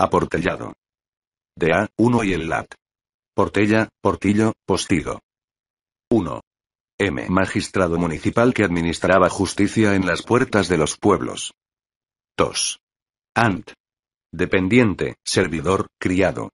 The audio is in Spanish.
Aportellado. De A, 1 y el lat. Portella, Portillo, Postigo. 1. M. Magistrado municipal que administraba justicia en las puertas de los pueblos. 2. Ant. Dependiente, servidor, criado.